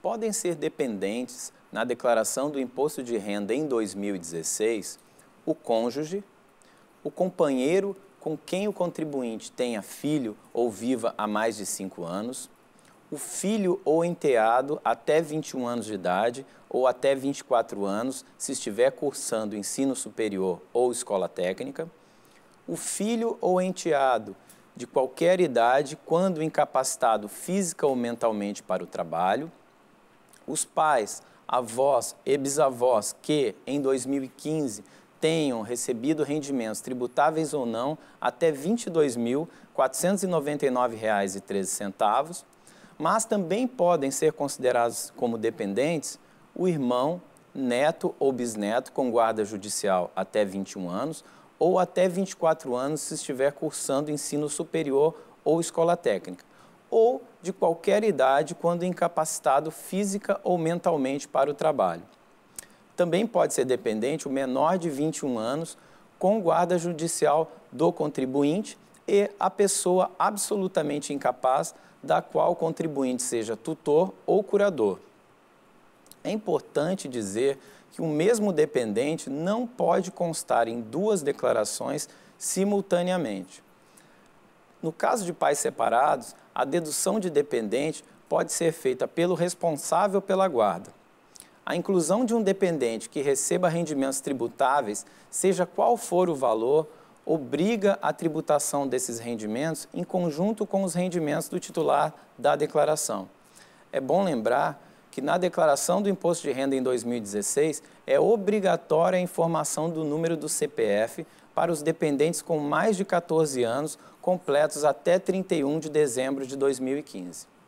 podem ser dependentes na declaração do imposto de renda em 2016 o cônjuge, o companheiro com quem o contribuinte tenha filho ou viva há mais de 5 anos, o filho ou enteado até 21 anos de idade ou até 24 anos, se estiver cursando ensino superior ou escola técnica, o filho ou enteado de qualquer idade, quando incapacitado física ou mentalmente para o trabalho, os pais, avós e bisavós que, em 2015, tenham recebido rendimentos tributáveis ou não até R$ 22.499,13, mas também podem ser considerados como dependentes o irmão, neto ou bisneto com guarda judicial até 21 anos ou até 24 anos se estiver cursando ensino superior ou escola técnica, ou de qualquer idade quando incapacitado física ou mentalmente para o trabalho. Também pode ser dependente o menor de 21 anos com guarda judicial do contribuinte e a pessoa absolutamente incapaz da qual o contribuinte seja tutor ou curador. É importante dizer que o mesmo dependente não pode constar em duas declarações simultaneamente. No caso de pais separados, a dedução de dependente pode ser feita pelo responsável pela guarda. A inclusão de um dependente que receba rendimentos tributáveis, seja qual for o valor, obriga a tributação desses rendimentos em conjunto com os rendimentos do titular da declaração. É bom lembrar que na declaração do imposto de renda em 2016 é obrigatória a informação do número do CPF para os dependentes com mais de 14 anos completos até 31 de dezembro de 2015.